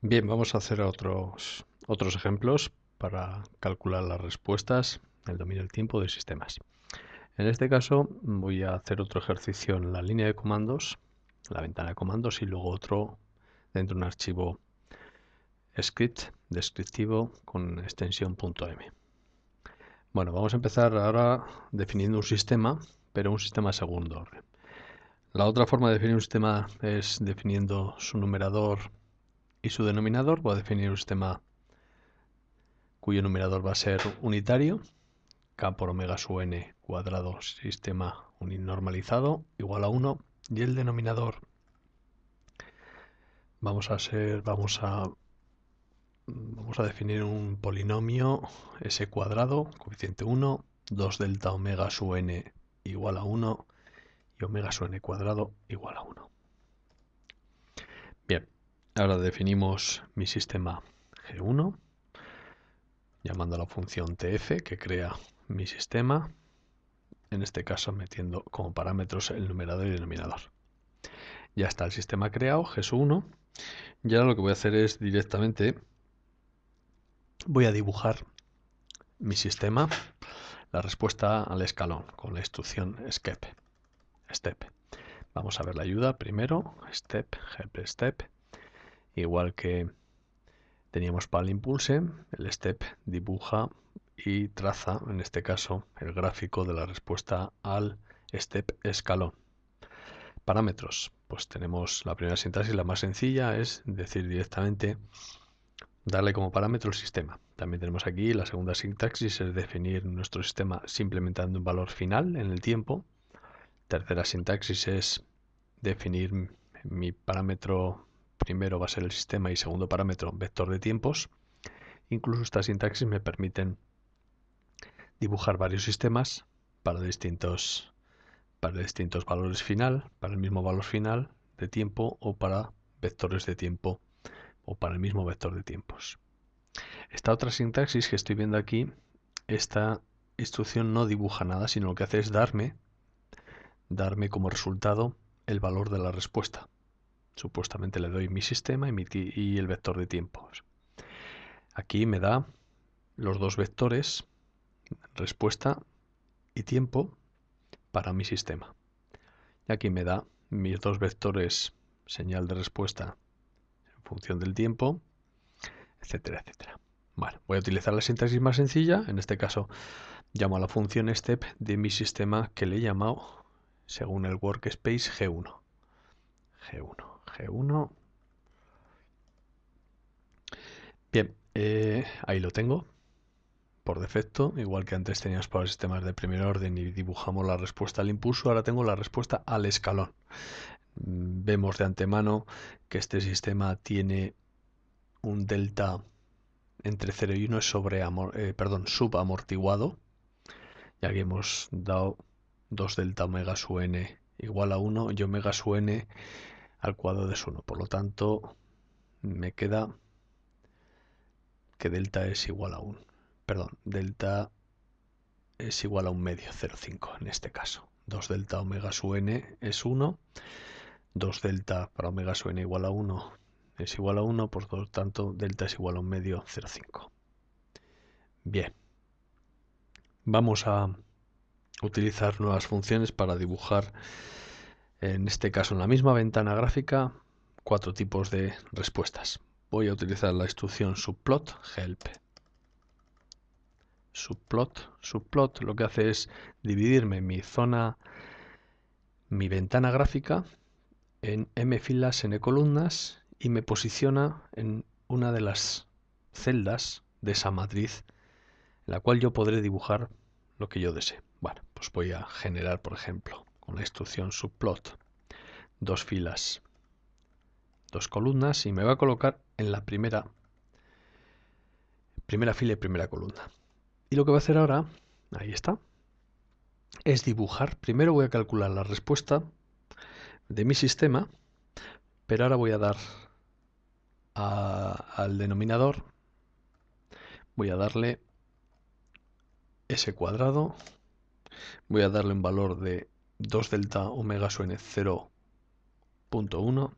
Bien, vamos a hacer otros, otros ejemplos para calcular las respuestas, el dominio del tiempo de sistemas. En este caso voy a hacer otro ejercicio en la línea de comandos, la ventana de comandos y luego otro dentro de un archivo script descriptivo con extensión .m. Bueno, vamos a empezar ahora definiendo un sistema, pero un sistema segundo orden. La otra forma de definir un sistema es definiendo su numerador y su denominador voy a definir un sistema cuyo numerador va a ser unitario, k por omega su n cuadrado sistema normalizado igual a 1 y el denominador vamos a ser vamos a vamos a definir un polinomio s cuadrado coeficiente 1 2 delta omega su n igual a 1 y omega su n cuadrado igual a 1 Ahora definimos mi sistema G1 llamando a la función tf que crea mi sistema, en este caso metiendo como parámetros el numerador y el denominador. Ya está el sistema creado, g 1 y ahora lo que voy a hacer es directamente, voy a dibujar mi sistema, la respuesta al escalón con la instrucción step. step. Vamos a ver la ayuda primero, step, help step, igual que teníamos para el impulse, el step dibuja y traza, en este caso, el gráfico de la respuesta al step escalón. Parámetros. Pues tenemos la primera sintaxis, la más sencilla, es decir directamente darle como parámetro el sistema. También tenemos aquí la segunda sintaxis, es definir nuestro sistema simplemente dando un valor final en el tiempo. Tercera sintaxis es definir mi parámetro primero va a ser el sistema y segundo parámetro vector de tiempos. Incluso estas sintaxis me permiten dibujar varios sistemas para distintos, para distintos valores final, para el mismo valor final de tiempo o para vectores de tiempo o para el mismo vector de tiempos. Esta otra sintaxis que estoy viendo aquí, esta instrucción no dibuja nada, sino lo que hace es darme, darme como resultado el valor de la respuesta. Supuestamente le doy mi sistema y, el vector de tiempos. Aquí me da los dos vectores, respuesta y tiempo, para mi sistema. Y aquí me da mis dos vectores, señal de respuesta en función del tiempo, etcétera, etcétera. voy a utilizar la síntesis más sencilla. En este caso, llamo a la función step de mi sistema que le he llamado, según el workspace, G1. G1. G1. Bien, eh, ahí lo tengo. Por defecto, igual que antes teníamos para los sistemas de primer orden y dibujamos la respuesta al impulso, ahora tengo la respuesta al escalón. Vemos de antemano que este sistema tiene un delta entre 0 y 1 es sobre eh, perdón, subamortiguado. Ya que hemos dado 2 delta omega su n igual a 1 y omega sub n al cuadrado es 1. Por lo tanto, me queda que delta es igual a 1. Perdón, delta es igual a un medio, 0,5 en este caso. 2 delta omega su n es 1. 2 delta para omega su n igual a 1 es igual a 1, por lo tanto delta es igual a un medio, 0,5. Bien. Vamos a utilizar nuevas funciones para dibujar en este caso, en la misma ventana gráfica, cuatro tipos de respuestas. Voy a utilizar la instrucción subplot help. Subplot, subplot lo que hace es dividirme mi zona, mi ventana gráfica en m filas, n columnas y me posiciona en una de las celdas de esa matriz en la cual yo podré dibujar lo que yo desee. Bueno, pues voy a generar, por ejemplo, una instrucción subplot, dos filas, dos columnas y me va a colocar en la primera, primera fila y primera columna. Y lo que va a hacer ahora, ahí está, es dibujar. Primero voy a calcular la respuesta de mi sistema, pero ahora voy a dar al denominador, voy a darle ese cuadrado, voy a darle un valor de 2 delta omega suene 0.1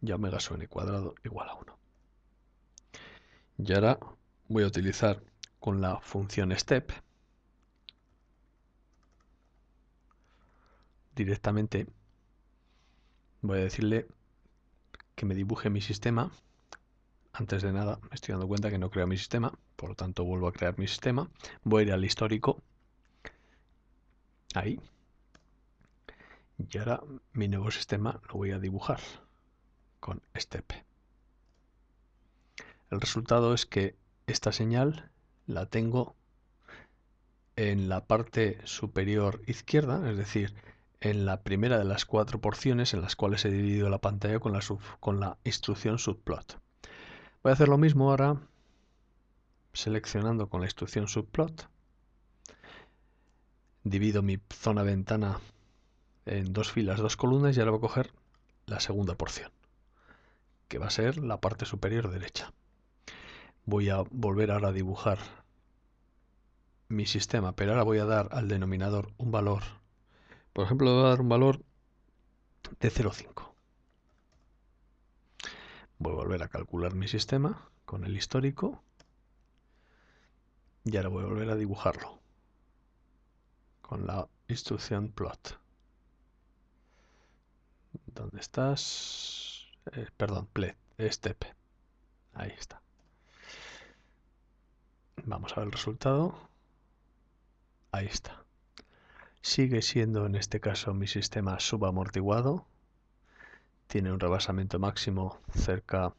y omega suene cuadrado igual a 1. Y ahora voy a utilizar con la función step directamente voy a decirle que me dibuje mi sistema. Antes de nada, me estoy dando cuenta que no creo mi sistema, por lo tanto vuelvo a crear mi sistema. Voy a ir al histórico. Ahí, y ahora mi nuevo sistema lo voy a dibujar con este P. El resultado es que esta señal la tengo en la parte superior izquierda, es decir, en la primera de las cuatro porciones en las cuales he dividido la pantalla con la, con la instrucción subplot. Voy a hacer lo mismo ahora seleccionando con la instrucción subplot. Divido mi zona ventana en dos filas, dos columnas y ahora voy a coger la segunda porción, que va a ser la parte superior derecha. Voy a volver ahora a dibujar mi sistema, pero ahora voy a dar al denominador un valor. Por ejemplo, voy a dar un valor de 0,5. Voy a volver a calcular mi sistema con el histórico y ahora voy a volver a dibujarlo con la instrucción plot. ¿Dónde estás? Eh, perdón, este step. Ahí está. Vamos a ver el resultado. Ahí está. Sigue siendo en este caso mi sistema subamortiguado. Tiene un rebasamiento máximo cerca,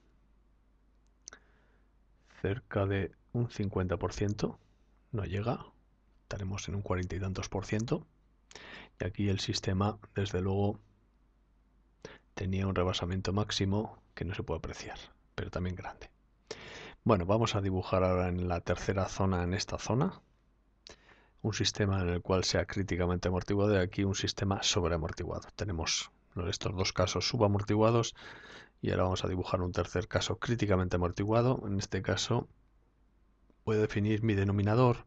cerca de un 50%. No llega. Estaremos en un cuarenta y tantos por ciento. Y aquí el sistema, desde luego, tenía un rebasamiento máximo que no se puede apreciar, pero también grande. Bueno, vamos a dibujar ahora en la tercera zona, en esta zona, un sistema en el cual sea críticamente amortiguado y aquí un sistema sobreamortiguado. Tenemos estos dos casos subamortiguados y ahora vamos a dibujar un tercer caso críticamente amortiguado. En este caso voy a definir mi denominador,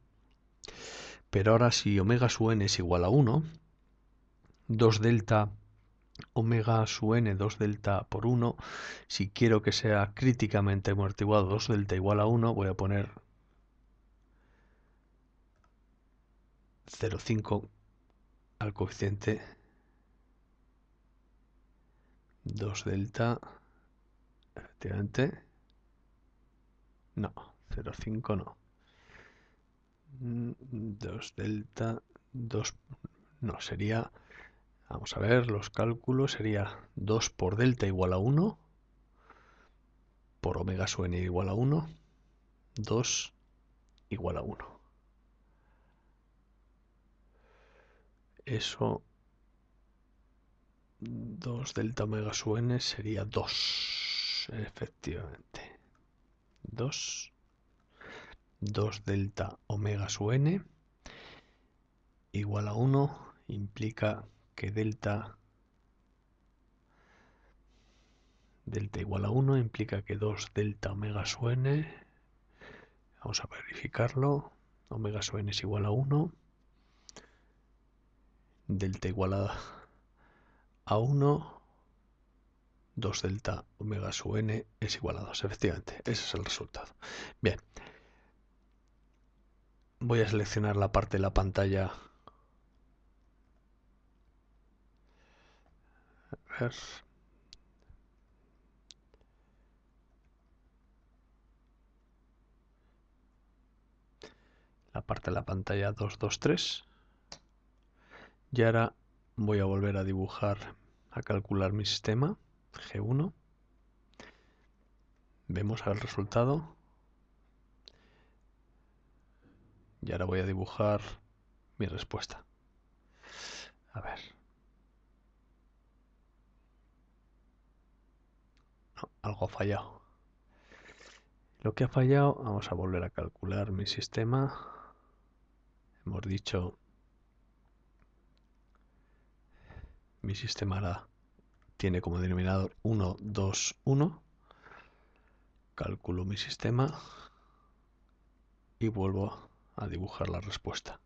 pero ahora si omega su n es igual a 1, 2 delta omega su n2 delta por 1. Si quiero que sea críticamente amortiguado 2 delta igual a 1, voy a poner 0,5 al coeficiente 2 delta, efectivamente. No, 0,5 no. 2 mm, delta, 2, no, sería Vamos a ver, los cálculos sería 2 por delta igual a 1, por omega su n igual a 1, 2 igual a 1. Eso 2 delta omega su n sería 2, efectivamente. 2, 2 delta omega su n igual a 1 implica que delta delta igual a 1 implica que 2 delta omega n Vamos a verificarlo. Omega n es igual a 1. Delta igual a, a 1. 2 delta omega su n es igual a 2. Efectivamente, ese es el resultado. Bien. Voy a seleccionar la parte de la pantalla La parte de la pantalla 223. Y ahora voy a volver a dibujar, a calcular mi sistema G1. Vemos el resultado. Y ahora voy a dibujar mi respuesta. A ver. algo ha fallado. Lo que ha fallado, vamos a volver a calcular mi sistema. Hemos dicho mi sistema ahora tiene como denominador 1, 2, 1. Calculo mi sistema y vuelvo a dibujar la respuesta.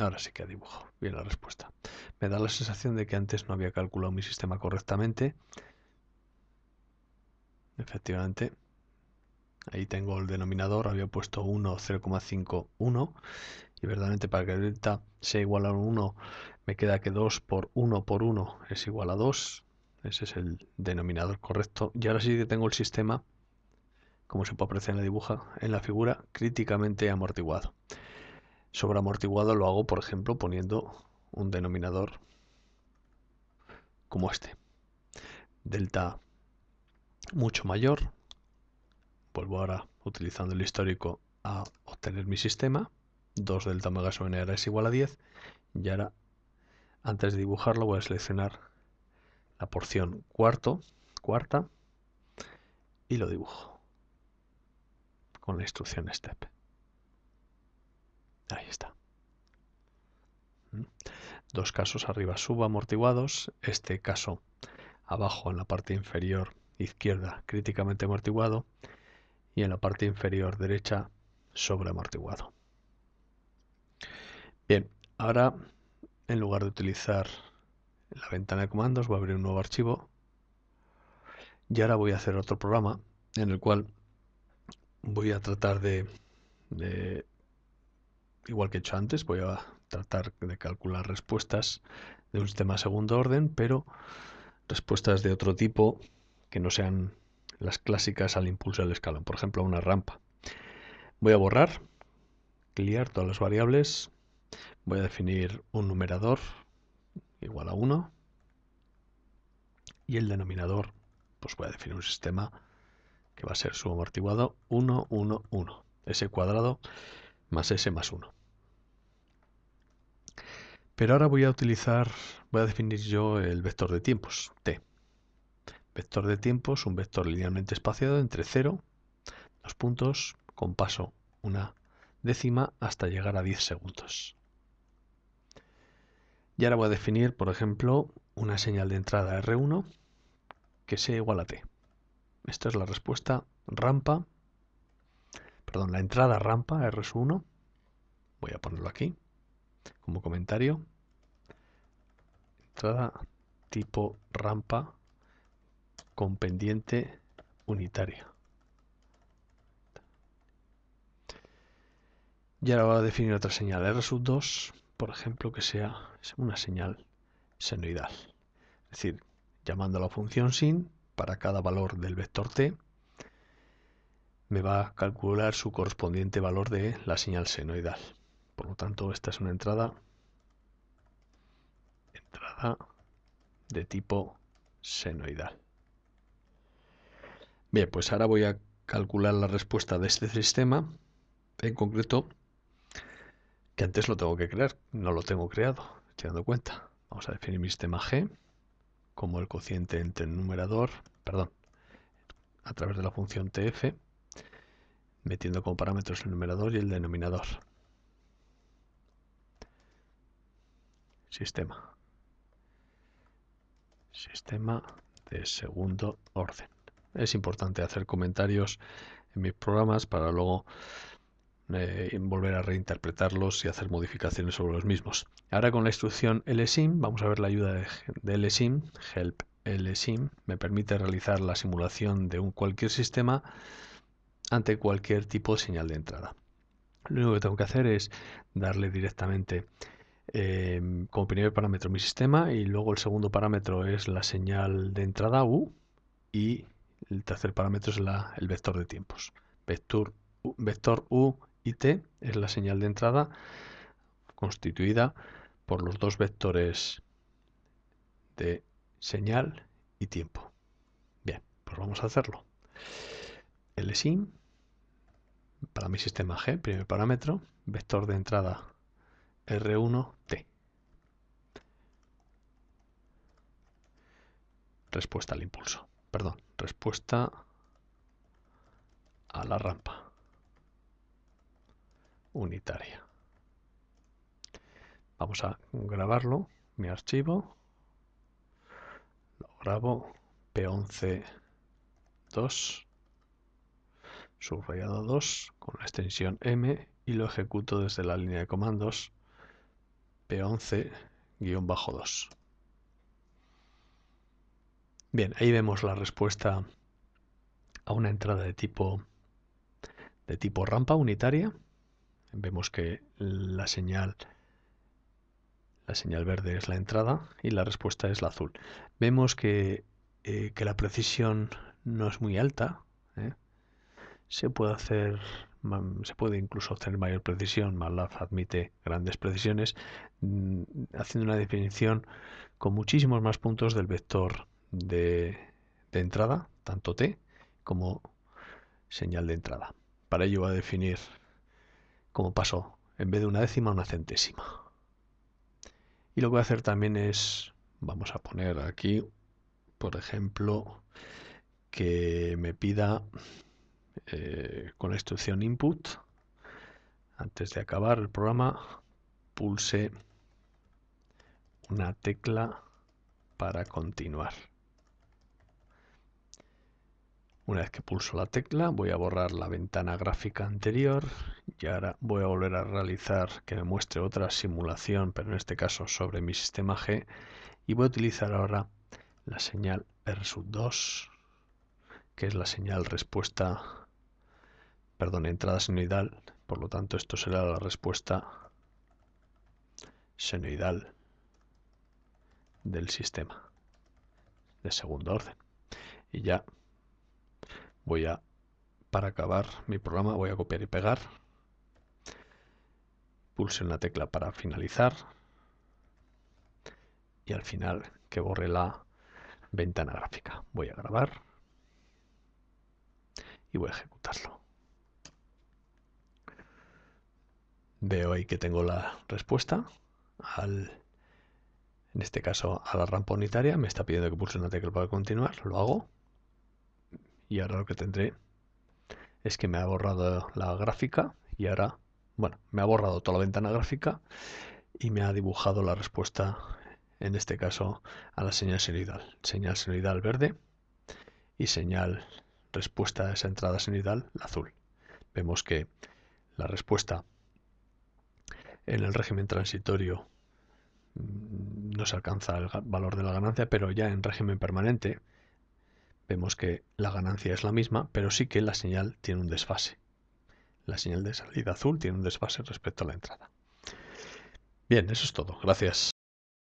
Ahora sí que dibujo bien la respuesta. Me da la sensación de que antes no había calculado mi sistema correctamente. Efectivamente. Ahí tengo el denominador, había puesto 1, 0,51 y verdaderamente para que delta sea igual a 1 me queda que 2 por 1 por 1 es igual a 2. Ese es el denominador correcto. Y ahora sí que tengo el sistema, como se puede apreciar en la dibuja, en la figura, críticamente amortiguado amortiguado lo hago, por ejemplo, poniendo un denominador como este. Delta mucho mayor. Vuelvo ahora utilizando el histórico a obtener mi sistema. 2 delta omega sobre n es igual a 10. Y ahora, antes de dibujarlo, voy a seleccionar la porción cuarto, cuarta, y lo dibujo con la instrucción step. Ahí está. Mm. Dos casos arriba subamortiguados, este caso abajo en la parte inferior izquierda críticamente amortiguado y en la parte inferior derecha sobreamortiguado. Bien, ahora en lugar de utilizar la ventana de comandos voy a abrir un nuevo archivo y ahora voy a hacer otro programa en el cual voy a tratar de, de igual que he hecho antes, voy a tratar de calcular respuestas de un sistema segundo orden, pero respuestas de otro tipo que no sean las clásicas al impulso del escalón, por ejemplo, una rampa. Voy a borrar, clear todas las variables, voy a definir un numerador igual a 1 y el denominador, pues voy a definir un sistema que va a ser su amortiguado 1, 1, 1, s cuadrado más s más 1. Pero ahora voy a utilizar, voy a definir yo el vector de tiempos, t. Vector de tiempos, un vector linealmente espaciado entre 0, dos puntos, con paso una décima hasta llegar a 10 segundos. Y ahora voy a definir, por ejemplo, una señal de entrada R1 que sea igual a T. Esta es la respuesta rampa, perdón, la entrada rampa R1. Voy a ponerlo aquí como comentario. Entrada tipo rampa con pendiente unitaria. Y ahora voy a definir otra señal R2, por ejemplo, que sea una señal senoidal. Es decir, llamando a la función sin para cada valor del vector t, me va a calcular su correspondiente valor de la señal senoidal. Por lo tanto, esta es una entrada de tipo senoidal. Bien, pues ahora voy a calcular la respuesta de este sistema, en concreto, que antes lo tengo que crear, no lo tengo creado, estoy dando cuenta. Vamos a definir mi sistema G como el cociente entre el numerador, perdón, a través de la función TF, metiendo como parámetros el numerador y el denominador. Sistema. Sistema de segundo orden. Es importante hacer comentarios en mis programas para luego eh, volver a reinterpretarlos y hacer modificaciones sobre los mismos. Ahora con la instrucción lsim, vamos a ver la ayuda de, de lsim, help lsim, me permite realizar la simulación de un cualquier sistema ante cualquier tipo de señal de entrada. Lo único que tengo que hacer es darle directamente Em, como primer parámetro mi sistema y luego el segundo parámetro es la señal de entrada U y el tercer parámetro es el vector de tiempos. Vector, vector U y T es la señal de entrada constituida por los dos vectores de señal y tiempo. Bien, pues vamos a hacerlo. LSIM para mi sistema G, primer parámetro, vector de entrada R1T. Respuesta al impulso. Perdón, respuesta a la rampa unitaria. Vamos a grabarlo, mi archivo. Lo grabo P11.2, subrayado 2, con la extensión M y lo ejecuto desde la línea de comandos P11-2. Bien, ahí vemos la respuesta a una entrada de tipo, de tipo rampa unitaria. Vemos que la señal, la señal verde es la entrada y la respuesta es la azul. Vemos que, eh, la precisión no es muy alta. ¿eh? Se puede hacer se puede incluso obtener mayor precisión, MATLAB admite grandes precisiones, mm, haciendo una definición con muchísimos más puntos del vector de, entrada, tanto T como señal de entrada. Para ello va a definir como paso, en vez de una décima, una centésima. Y lo que voy a hacer también es, vamos a poner aquí, por ejemplo, que me pida eh, con la instrucción input. Antes de acabar el programa, pulse una tecla para continuar. Una vez que pulso la tecla, voy a borrar la ventana gráfica anterior y ahora voy a volver a realizar que me muestre otra simulación, pero en este caso sobre mi sistema G. Y voy a utilizar ahora la señal R2, que es la señal respuesta perdón, entrada senoidal, por lo tanto esto será la respuesta senoidal del sistema de segundo orden. Y ya voy a, para acabar mi programa, voy a copiar y pegar. Pulse en la tecla para finalizar. Y al final que borre la ventana gráfica. Voy a grabar y voy a ejecutarlo. Veo ahí que tengo la respuesta al, en este caso a la rampa unitaria. Me está pidiendo que pulse una tecla para continuar. Lo hago. Y ahora lo que tendré es que me ha borrado la gráfica y ahora, bueno, me ha borrado toda la ventana gráfica y me ha dibujado la respuesta, en este caso, a la señal senoidal. Señal senoidal verde y señal respuesta a esa entrada la azul. Vemos que la respuesta en el régimen transitorio mm, no se alcanza el valor de la ganancia, pero ya en régimen permanente vemos que la ganancia es la misma, pero sí que la señal tiene un desfase. La señal de salida azul tiene un desfase respecto a la entrada. Bien, eso es todo. Gracias.